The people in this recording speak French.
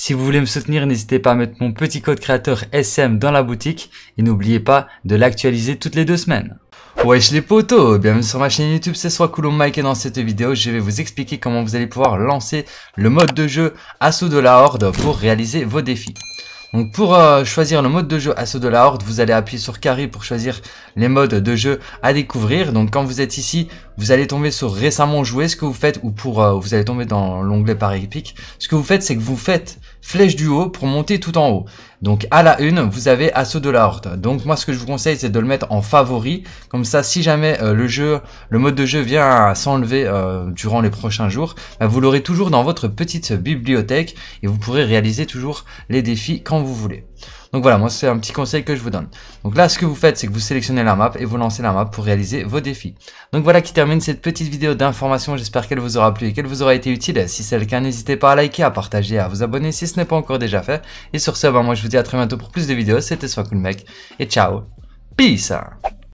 Si vous voulez me soutenir, n'hésitez pas à mettre mon petit code créateur SM dans la boutique et n'oubliez pas de l'actualiser toutes les deux semaines. Wesh les potos, bienvenue sur ma chaîne YouTube, c'est soit Coulomb Mike et dans cette vidéo je vais vous expliquer comment vous allez pouvoir lancer le mode de jeu Assaut de la Horde pour réaliser vos défis. Donc pour euh, choisir le mode de jeu à ceux de la Horde, vous allez appuyer sur carré pour choisir les modes de jeu à découvrir. Donc quand vous êtes ici, vous allez tomber sur récemment joué, ce que vous faites, ou pour euh, vous allez tomber dans l'onglet par épique. Ce que vous faites, c'est que vous faites flèche du haut pour monter tout en haut. Donc à la une, vous avez Assaut de la Horde. Donc moi ce que je vous conseille c'est de le mettre en favori. Comme ça si jamais euh, le jeu, le mode de jeu vient à s'enlever euh, durant les prochains jours, bah, vous l'aurez toujours dans votre petite bibliothèque et vous pourrez réaliser toujours les défis quand vous voulez. Donc voilà, moi c'est un petit conseil que je vous donne. Donc là, ce que vous faites, c'est que vous sélectionnez la map et vous lancez la map pour réaliser vos défis. Donc voilà qui termine cette petite vidéo d'information. J'espère qu'elle vous aura plu et qu'elle vous aura été utile. Si c'est le cas, n'hésitez pas à liker, à partager, à vous abonner si ce n'est pas encore déjà fait. Et sur ce, bah, moi je vous dis à très bientôt pour plus de vidéos. C'était Soit Cool Mec et ciao. Peace